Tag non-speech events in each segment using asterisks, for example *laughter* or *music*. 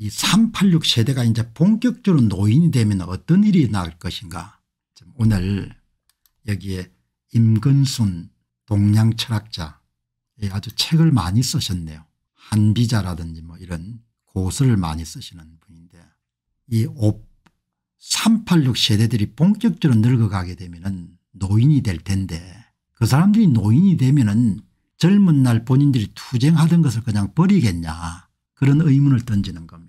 이 386 세대가 이제 본격적으로 노인이 되면 어떤 일이 나올 것인가 오늘 여기에 임근순 동양 철학자 아주 책을 많이 쓰셨네요. 한비자라든지 뭐 이런 고서를 많이 쓰시는 분인데 이386 세대들이 본격적으로 늙어가게 되면 노인이 될 텐데 그 사람들이 노인이 되면 젊은 날 본인들이 투쟁하던 것을 그냥 버리겠냐 그런 의문을 던지는 겁니다.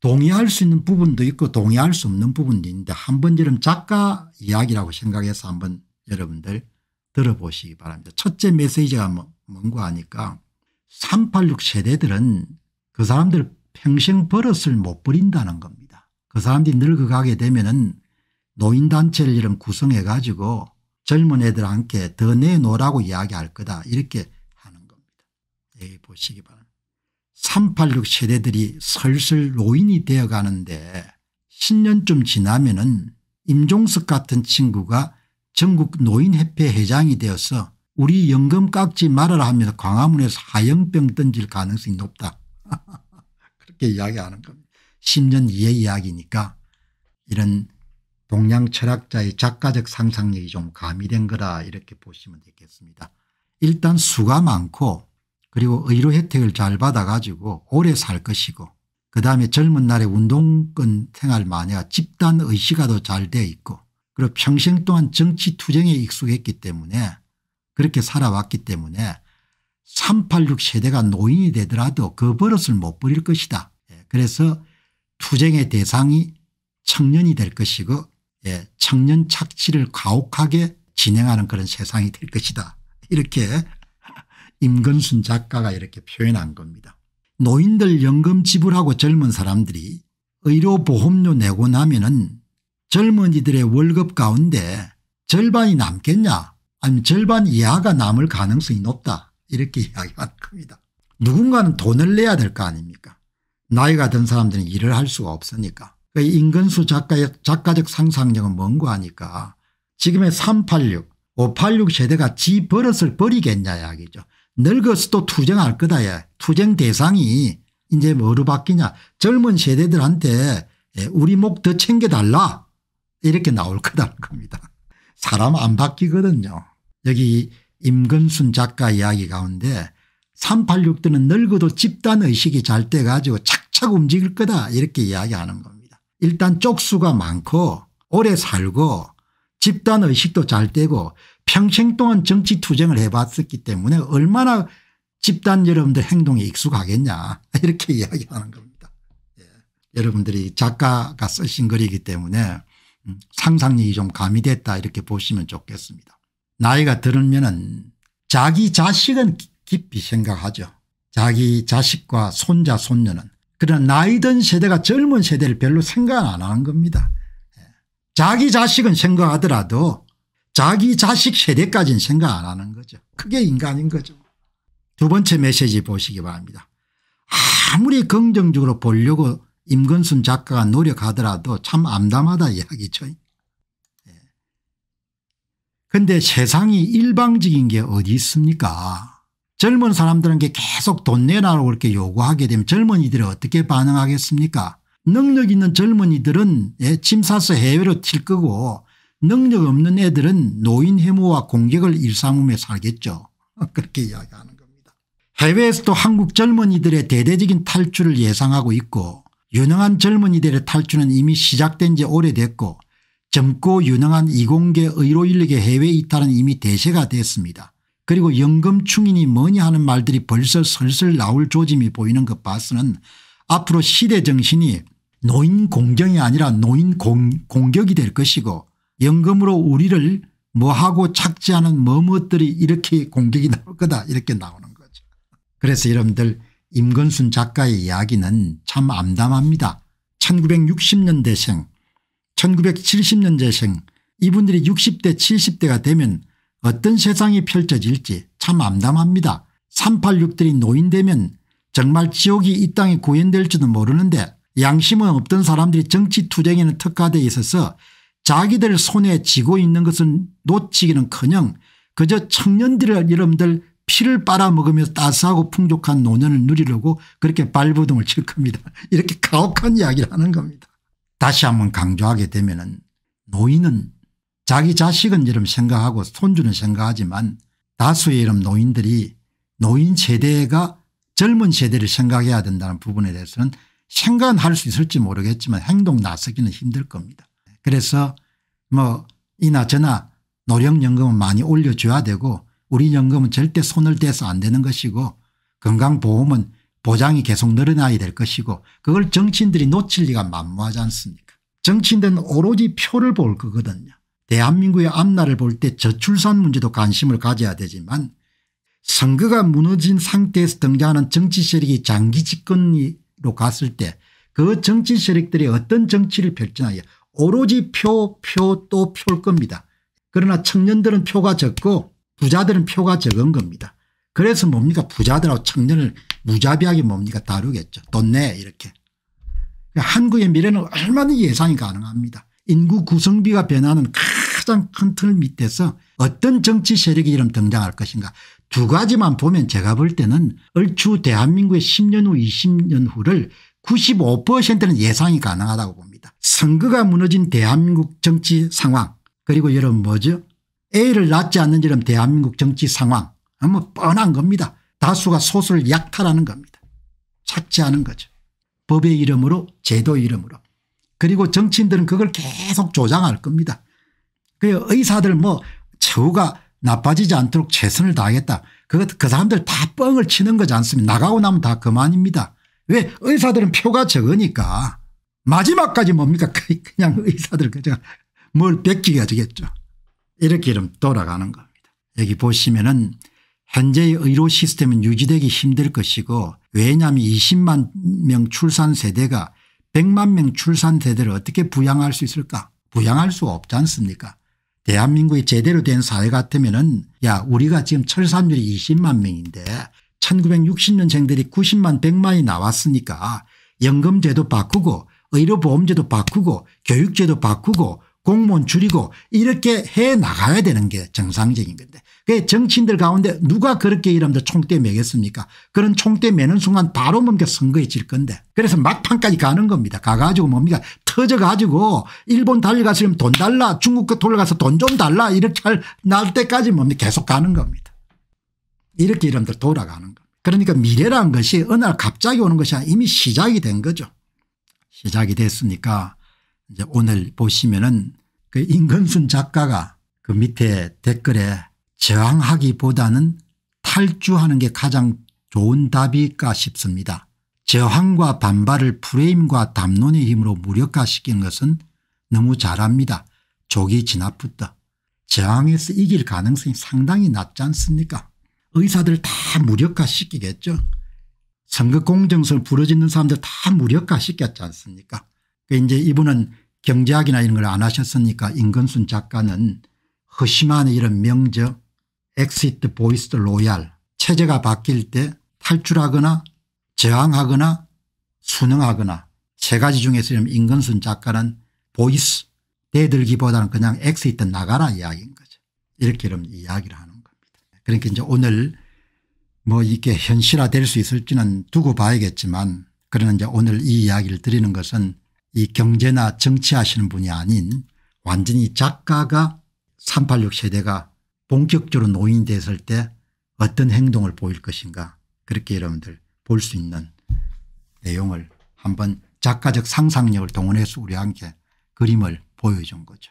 동의할 수 있는 부분도 있고 동의할 수 없는 부분도 있는데 한번여러 작가 이야기라고 생각해서 한번 여러분들 들어보시기 바랍니다. 첫째 메시지가 뭐, 뭔가 하니까 386 세대들은 그 사람들 평생 버릇을 못 버린다는 겁니다. 그 사람들이 늙어가게 되면은 노인단체를 이런 구성해 가지고 젊은 애들한테 더 내놓으라고 이야기할 거다 이렇게 하는 겁니다. 여기 예, 보시기 바랍니다. 386 세대들이 슬슬 노인이 되어가는데 10년쯤 지나면 은 임종석 같은 친구가 전국 노인협회 회장이 되어서 우리 연금 깎지 말아라 하면서 광화문에서 하영병 던질 가능성이 높다. *laughs* 그렇게 이야기하는 겁니다. 10년 이의 이야기니까 이런 동양 철학자의 작가적 상상력이 좀 가미된 거라 이렇게 보시면 되겠습니다. 일단 수가 많고 그리고 의료 혜택을 잘 받아가지고 오래 살 것이고 그다음에 젊은 날에 운동권 생활 마녀 집단 의식화도 잘 돼 있고 그리고 평생 동안 정치 투쟁에 익숙했기 때문에 그렇게 살아왔기 때문에 386 세대가 노인이 되더라도 그 버릇을 못 버릴 것이다. 예, 그래서 투쟁의 대상이 청년이 될 것이고 예, 청년 착취를 가혹하게 진행하는 그런 세상이 될 것이다. 이렇게 임근순 작가가 이렇게 표현한 겁니다. 노인들 연금 지불하고 젊은 사람들이 의료보험료 내고 나면은 젊은이들의 월급 가운데 절반이 남겠냐 아니면 절반 이하가 남을 가능성이 높다 이렇게 *laughs* 이야기한 겁니다. 누군가는 돈을 내야 될 거 아닙니까 나이가 든 사람들은 일을 할 수가 없으니까 그 인근수 작가의 작가적 상상력은 뭔고 하니까 지금의 386, 586 세대가 지 버릇을 버리겠냐 이야기죠. 늙어서도 투쟁할 거다. 예. 투쟁 대상이 이제 뭐로 바뀌냐. 젊은 세대들한테 예, 우리 목 더 챙겨달라. 이렇게 나올 *laughs* 거다 겁니다. 사람 안 바뀌거든요. 여기 임근순 작가 이야기 가운데 386때는 늙어도 집단의식이 잘 돼가지고 착착 움직일 거다 이렇게 이야기하는 겁니다. 일단 쪽수가 많고 오래 살고 집단의식도 잘 되고 평생 동안 정치 투쟁을 해봤었기 때문에 얼마나 집단 여러분들 행동에 익숙하겠냐 *laughs* 이렇게 이야기하는 겁니다. 예. 여러분들이 작가가 쓰신 글이기 때문에 음, 상상력이 좀 가미됐다 이렇게 보시면 좋겠습니다. 나이가 들으면 은 자기 자식은 깊이 생각하죠. 자기 자식과 손자 손녀는 그러나 나이든 세대가 젊은 세대를 별로 생각 안 하는 겁니다. 예. 자기 자식은 생각하더라도 자기 자식 세대까지는 생각 안 하는 거죠. 그게 인간인 거죠. 두 번째 메시지 보시기 바랍니다. 아무리 긍정적으로 보려고 임근순 작가가 노력하더라도 참 암담하다 이야기죠. 그런데 예. 세상이 일방적인 게 어디 있습니까 젊은 사람들한 계속 돈 내라고 그렇게 요구하게 되면 젊은이들이 어떻게 반응하겠습니까 능력 있는 젊은이들은 예, 짐 싸서 해외로 튈 거고 능력 없는 애들은 노인 혐모와 공격을 일삼으에 살겠죠. *laughs* 그렇게 이야기하는 겁니다. 해외에서도 한국 젊은이들의 대대적인 탈출을 예상하고 있고 유능한 젊은이들의 탈출은 이미 시작된 지 오래됐고 젊고 유능한 이공계 의료 인력의 해외 이탈은 이미 대세가 됐습니다. 그리고 연금충인이 뭐니 하는 말들이 벌써 슬슬 나올 조짐이 보이는 것 봐서는 앞으로 시대 정신이 노인 공정이 아니라 노인 공격이 될 것이고 연금으로 우리를 뭐하고 착지하는 뭐뭐들이 이렇게 공격이 나올 거다 이렇게 나오는 거죠. 그래서 여러분들 임건순 작가의 이야기는 참 암담합니다. 1960년대생 1970년대생 이분들이 60대 70대가 되면 어떤 세상이 펼쳐질지 참 암담합니다. 386들이 노인되면 정말 지옥이 이 땅에 구현될지도 모르는데 양심은 없던 사람들이 정치투쟁에는 특화되어 있어서 자기들 손에 쥐고 있는 것은 놓치기는커녕 그저 청년들을 여러분들 피를 빨아먹으며 따스하고 풍족한 노년을 누리려고 그렇게 발버둥을 칠 겁니다. *laughs* 이렇게 가혹한 이야기를 하는 겁니다. 다시 한번 강조하게 되면 은 노인은 자기 자식은 이름 생각하고 손주는 생각하지만 다수의 이름 노인들이 노인 세대가 젊은 세대를 생각해야 된다는 부분에 대해서는 생각할수 있을지 모르겠지만 행동 나서기는 힘들 겁니다. 그래서 뭐 이나저나 노령연금은 많이 올려줘야 되고 우리 연금은 절대 손을 대서 안 되는 것이고 건강보험은 보장이 계속 늘어나야 될 것이고 그걸 정치인들이 놓칠 리가 만무하지 않습니까 정치인들은 오로지 표를 볼 거거든요. 대한민국의 앞날을 볼 때 저출산 문제도 관심을 가져야 되지만 선거가 무너진 상태에서 등장하는 정치 세력이 장기 집권으로 갔을 때 그 정치 세력들이 어떤 정치를 펼치나요 오로지 표, 표, 또 표일 겁니다. 그러나 청년들은 표가 적고 부자들은 표가 적은 겁니다. 그래서 뭡니까 부자들하고 청년을 무자비하게 뭡니까 다루겠죠. 돈 내 이렇게. 그러니까 한국의 미래는 얼마든지 예상이 가능합니다. 인구 구성비가 변하는 가장 큰 틀 밑에서 어떤 정치 세력이 이름 등장할 것인가 두 가지만 보면 제가 볼 때는 얼추 대한민국의 10년 후 20년 후를 95%는 예상이 가능하다고 봅니다. 있니다 선거가 무너진 대한민국 정치 상황 그리고 여러분 뭐죠 A를 낳지 않는 이런 대한민국 정치 상황 아, 뭐 뻔한 겁니다. 다수가 소수를 약탈하는 겁니다. 착취하는 거죠. 법의 이름으로 제도 이름으로 그리고 정치인들은 그걸 계속 조장할 겁니다. 그 의사들 뭐 처우가 나빠지지 않도록 최선을 다하겠다. 그, 그 사람들 다 뻥을 치는 거지 않습니까 나가고 나면 다 그만입니다. 왜 의사들은 표가 적으니까 마지막까지 뭡니까 *laughs* 그냥 의사들 그냥 뭘 뺏기가 되겠죠. 이렇게 좀 돌아가는 겁니다. 여기 보시면은 현재의 의료 시스템은 유지되기 힘들 것이고 왜냐하면 20만 명 출산 세대가 100만 명 출산 세대를 어떻게 부양할 수 있을까 부양할 수 없지 않습니까 대한민국이 제대로 된 사회 같으면 은야 우리가 지금 철산율이 20만 명인데 1960년생들이 90만 100만이 나왔으니까 연금제도 바꾸고 의료보험제도 바꾸고 교육제도 바꾸고 공무원 줄이고 이렇게 해 나가야 되는 게 정상적인 건데 그 정치인들 가운데 누가 그렇게 이러면 총대 매겠습니까 그런 총대 매는 순간 바로 뭡니까 선거에 질 건데 그래서 막판까지 가는 겁니다 가가지고 뭡니까 터져가지고 일본 달려가서 돈 달라 중국 거 돌아가서 돈 좀 달라 이렇게 할날 때까지 뭡니까 계속 가는 겁니다 이렇게 이러면 돌아가는 겁니다 그러니까 미래라는 것이 어느 날 갑자기 오는 것이 아니라 이미 시작이 된 거죠 시작이 됐으니까 이제 오늘 보시면은 그 임근순 작가가 그 밑에 댓글에 저항하기보다는 탈주하는 게 가장 좋은 답일까 싶습니다. 저항과 반발을 프레임과 담론의 힘으로 무력화시키는 것은 너무 잘합니다. 조기 진압부터. 저항해서 이길 가능성이 상당히 낮지 않습니까 의사들 다 무력화시키겠죠. 선거 공정성을 부러지는 사람들 다 무력화 시켰지 않습니까 그 이제 이분은 경제학이나 이런 걸 안 하셨으니까 임건순 작가는 허심한 이런 명저 엑시트 보이스 로얄 체제가 바뀔 때 탈출하거나 저항하거나 순응하거나 세 가지 중에서 임건순 작가는 보이스 대들기보다는 그냥 엑시트 나가라 이야기인 거죠. 이렇게 이런 이야기를 하는 겁니다. 그러니까 이제 오늘 뭐 이게 현실화될 수 있을지는 두고 봐야겠지만 그러나 이제 오늘 이 이야기를 드리는 것은 이 경제나 정치하시는 분이 아닌 완전히 작가가 386 세대가 본격적으로 노인됐을 때 어떤 행동을 보일 것인가 그렇게 여러분들 볼 수 있는 내용을 한번 작가적 상상력을 동원해서 우리 함께 그림을 보여준 거죠.